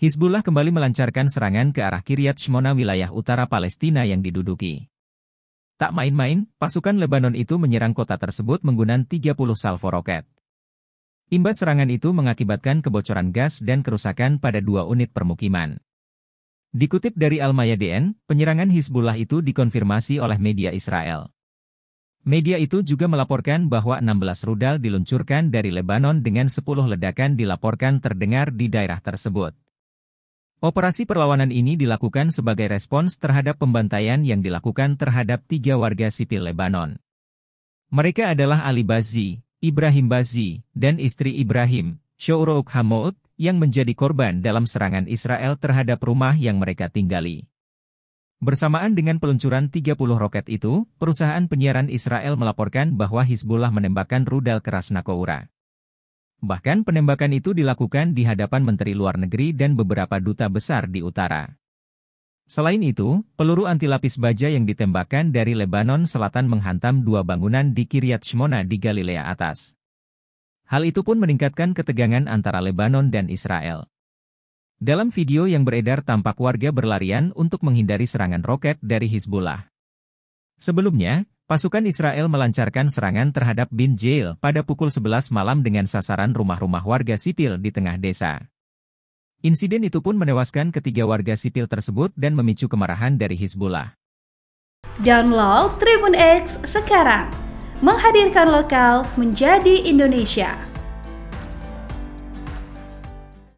Hizbullah kembali melancarkan serangan ke arah Kiryat Shmona wilayah utara Palestina yang diduduki. Tak main-main, pasukan Lebanon itu menyerang kota tersebut menggunakan 30 salvo roket. Imbas serangan itu mengakibatkan kebocoran gas dan kerusakan pada dua unit permukiman. Dikutip dari Al-Mayadeen, penyerangan Hizbullah itu dikonfirmasi oleh media Israel. Media itu juga melaporkan bahwa 16 rudal diluncurkan dari Lebanon dengan 10 ledakan dilaporkan terdengar di daerah tersebut. Operasi perlawanan ini dilakukan sebagai respons terhadap pembantaian yang dilakukan terhadap tiga warga sipil Lebanon. Mereka adalah Ali Bazi, Ibrahim Bazi, dan istri Ibrahim, Shourouk Hamoud, yang menjadi korban dalam serangan Israel terhadap rumah yang mereka tinggali. Bersamaan dengan peluncuran 30 roket itu, perusahaan penyiaran Israel melaporkan bahwa Hizbullah menembakkan rudal keras Nakoura. Bahkan penembakan itu dilakukan di hadapan Menteri Luar Negeri dan beberapa duta besar di utara. Selain itu, peluru anti lapis baja yang ditembakkan dari Lebanon Selatan menghantam dua bangunan di Kiryat Shmona di Galilea atas. Hal itu pun meningkatkan ketegangan antara Lebanon dan Israel. Dalam video yang beredar tampak warga berlarian untuk menghindari serangan roket dari Hizbullah. Sebelumnya, Pasukan Israel melancarkan serangan terhadap Bin Jail pada pukul 11 malam dengan sasaran rumah-rumah warga sipil di tengah desa. Insiden itu pun menewaskan ketiga warga sipil tersebut dan memicu kemarahan dari Hizbullah. Download Tribun X sekarang, menghadirkan lokal menjadi Indonesia.